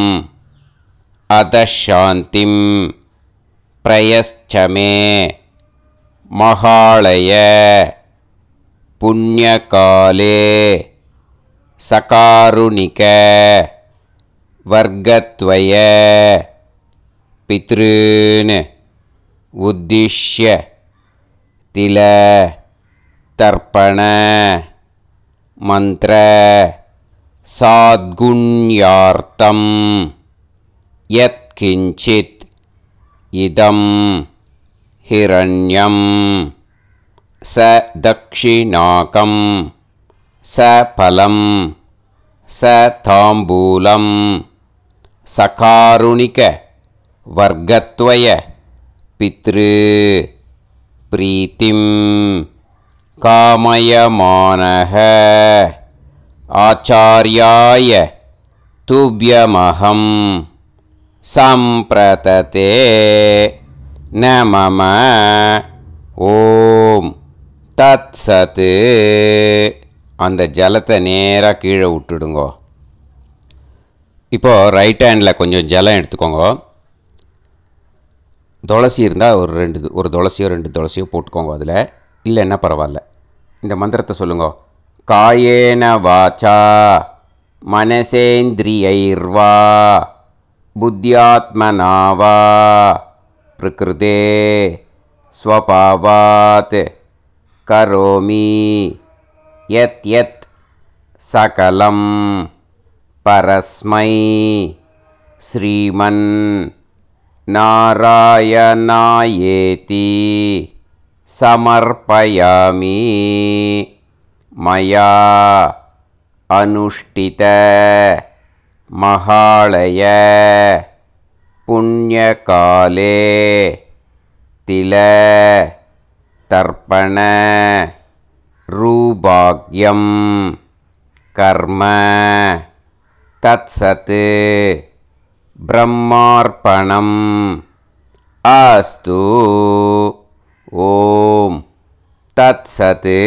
அதாந்திம் பிரயச்சமே மகாலய புண்ணியகாலே சகாருணிக வர்க்கத்வய பித்ருன் உத்திஷ்ய தில தர்ப்பண மந்திர சாத்குண்யார்த்தம் யத்கிஞ்சித் இதம் हिरण्यं स दक्षिणाकं स फलं स ताम्बूलं सकारुणिकवर्गत्वय पितृ प्रीतिं कामयमानः आचार्याय तुभ्यमहं सम्प्रतते நமம ஓம் தத் சத்து அந்த ஜலத்தை நேராக கீழே விட்டுடுங்கோ இப்போது ரைட் ஹேண்டில் கொஞ்சம் ஜலம் எடுத்துக்கோங்க துளசி இருந்தால் ஒரு ரெண்டு ஒரு துளசியோ ரெண்டு துளசியோ போட்டுக்கோங்க அதில் இல்லைன்னா பரவாயில்ல இந்த மந்திரத்தை சொல்லுங்க காயேன வாச்சா மனசேந்திரியைர்வா புத்தியாத்மனாவா प्रकृते स्वपावात् करोमि यत् यत् सकलं परस्मै श्रीमन् नारायणायेति समर्पयामि मया अनुष्ठित महालय புண்ணியகாலே தில தர்ப்பண ரூபாக்யம் கர்ம தத்சத்து பிரம்மார்ப்பணம் அஸ்து ஓம் தத்சத்து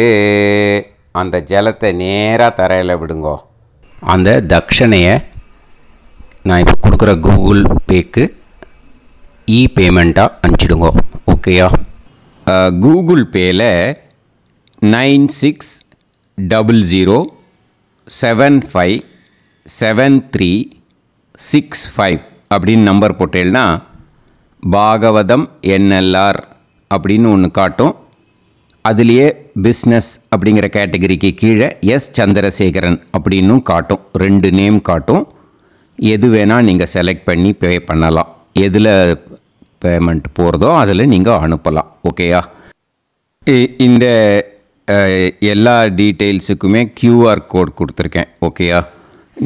அந்த ஜலத்தை நேராக தரையில் விடுங்கோ அந்த தட்சணையை நான் இப்போ கொடுக்குற கூகுள் பேக்கு இ பேமெண்ட்டாக அனுப்பிச்சிடுங்க ஓகேயா கூகுள் பேயில் nine six double zero seven five seven three six five அப்படின்னு நம்பர் போட்டேன்னா பாகவதம் என்எல்ஆர் அப்படின்னு ஒன்று காட்டும் அதுலேயே பிஸ்னஸ் அப்படிங்கிற கேட்டகரிக்கு கீழே எஸ் சந்திரசேகரன் அப்படின்னும் காட்டும் ரெண்டு நேம் காட்டும் எது வேணால் நீங்கள் செலக்ட் பண்ணி பே பண்ணலாம் எதில் பேமெண்ட் போகிறதோ அதில் நீங்கள் அனுப்பலாம் ஓகேயா இந்த எல்லா டீட்டெயில்ஸுக்குமே க்யூஆர் கோட் கொடுத்துருக்கேன் ஓகேயா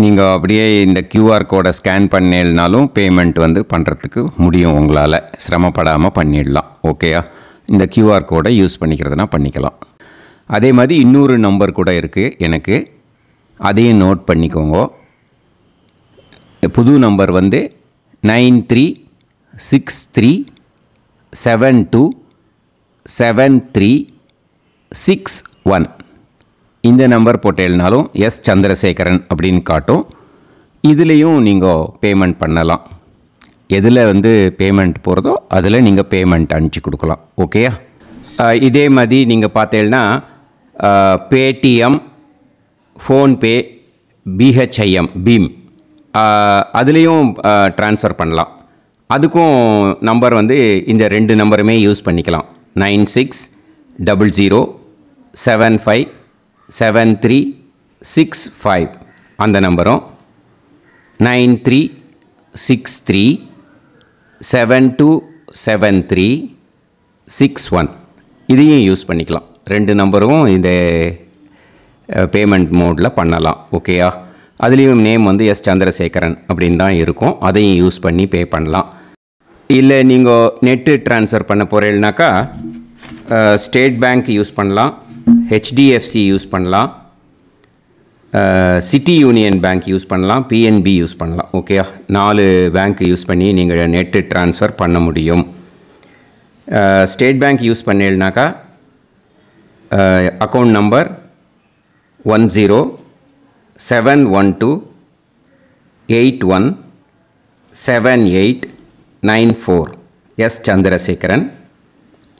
நீங்கள் அப்படியே இந்த க்யூஆர் கோடை ஸ்கேன் பண்ணினாலும் பேமெண்ட் வந்து பண்ணுறதுக்கு முடியும் உங்களால் சிரமப்படாமல் பண்ணிடலாம் ஓகேயா இந்த க்யூஆர் கோடை யூஸ் பண்ணிக்கிறதுனா பண்ணிக்கலாம் அதே மாதிரி இன்னொரு நம்பர் கூட இருக்குது எனக்கு அதையும் நோட் பண்ணிக்கோங்க புது நம்பர் வந்து nine three six three seven two seven three six one இந்த நம்பர் போட்டேல்னாலும் எஸ் சந்திரசேகரன் அப்படின்னு காட்டும் இதுலேயும் நீங்கள் பேமெண்ட் பண்ணலாம் எதில் வந்து பேமெண்ட் போகிறதோ அதில் நீங்கள் பேமெண்ட் அனுப்பிச்சி கொடுக்கலாம் ஓகேயா இதே மாதிரி நீங்கள் பார்த்தேன்னா பேடிஎம் ஃபோன்பே பிஹெச்ஐஎம் பீம் அதுலேயும் ட்ரான்ஸ்ஃபர் பண்ணலாம் அதுக்கும் நம்பர் வந்து இந்த ரெண்டு நம்பருமே யூஸ் பண்ணிக்கலாம் nine six double zero seven five seven three six five அந்த நம்பரும் nine three six three seven two seven three six one இதையும் யூஸ் பண்ணிக்கலாம் ரெண்டு நம்பரும் இந்த பேமெண்ட் மோடில் பண்ணலாம் ஓகேயா அதுலேயும் நேம் வந்து எஸ் சந்திரசேகரன் அப்படின்னு தான் இருக்கும் அதையும் யூஸ் பண்ணி பே பண்ணலாம் இல்லை நீங்கள் நெட்டு ட்ரான்ஸ்ஃபர் பண்ண போகிறேன்னாக்கா ஸ்டேட் பேங்க் யூஸ் பண்ணலாம் ஹெச்டிஎஃப்சி யூஸ் பண்ணலாம் சிட்டி யூனியன் பேங்க் யூஸ் பண்ணலாம் பிஎன்பி யூஸ் பண்ணலாம் ஓகே நாலு பேங்க் யூஸ் பண்ணி நீங்கள் நெட்டு ட்ரான்ஸ்ஃபர் பண்ண முடியும் ஸ்டேட் பேங்க் யூஸ் பண்ணேன்னாக்கா account number one zero seven one two eight one seven eight nine four S Chandrasekaran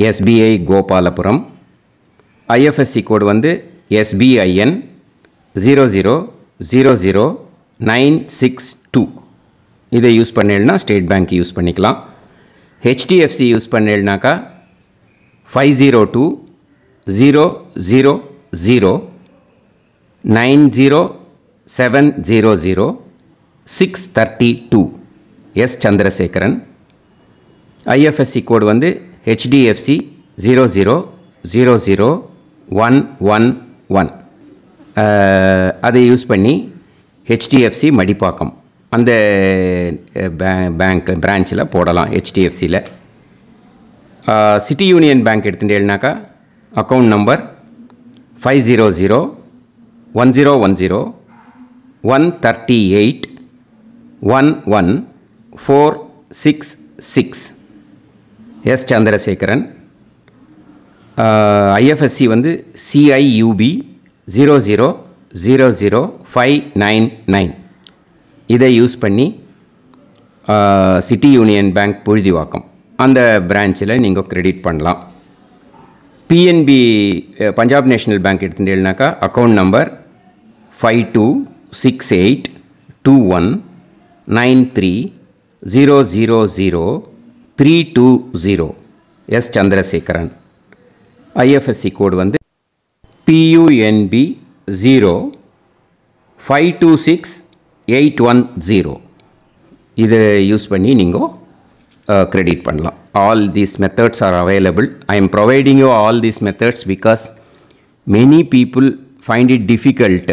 SBI Gopalapuram IFSC code வந்து SBIN zero zero zero zero nine six two இதை use பண்ணேன்னா State Bank use பண்ணிக்கலாம் HDFC use பண்ணிடுனாக்கா five zero two zero zero zero nine zero seven zero zero six thirty two S Chandrasekaran IFSC code வந்து HDFC zero zero zero zero one one one அதை use பண்ணி HDFC Madipakkam அந்த bank பிரான்ச்சில் போடலாம் ஹெச்டிஎஃப்சியில் City Union Bank எடுத்துட்டேனாக்கா account number five zero zero one zero one zero one thirty eight one one four six six S Chandrasekaran IFSC வந்து CIUB zero zero zero zero five nine nine இதை use பண்ணி City Union Bank Puzhuthivakkam அந்த பிரான்ச்சில் நீங்கள் credit பண்ணலாம் PNB Punjab National Bank எடுத்துட்டேன்னாக்கா account number five two six eight two one nine three zero zero zero three two zero S Chandrasekaran IFSC code one PUNB zero five two six eight one zero either use paninigo uh, credit panla. All these methods are available. I am providing you all these methods because many people find it difficult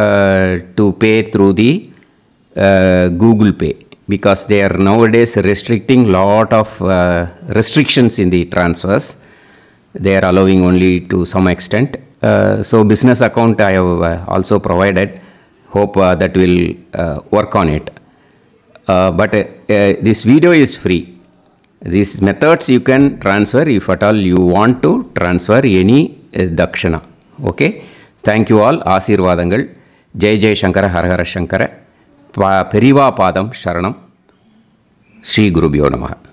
uh, to pay through the uh, Google Pay because they are nowadays restricting lot of uh, restrictions in the transfers. They are allowing only to some extent. Uh, so business account I have uh, also provided. Hope that will work on it. but this video is free. These methods you can transfer if at all you want to transfer any dakshana. Okay. Thank you all ஆசீர்வாதங்கள் ஜெய ஜெயசங்கர ஹரஹர சங்கர பெரிவா பாதம் சரணம் ஸ்ரீ குருபியோ நமகா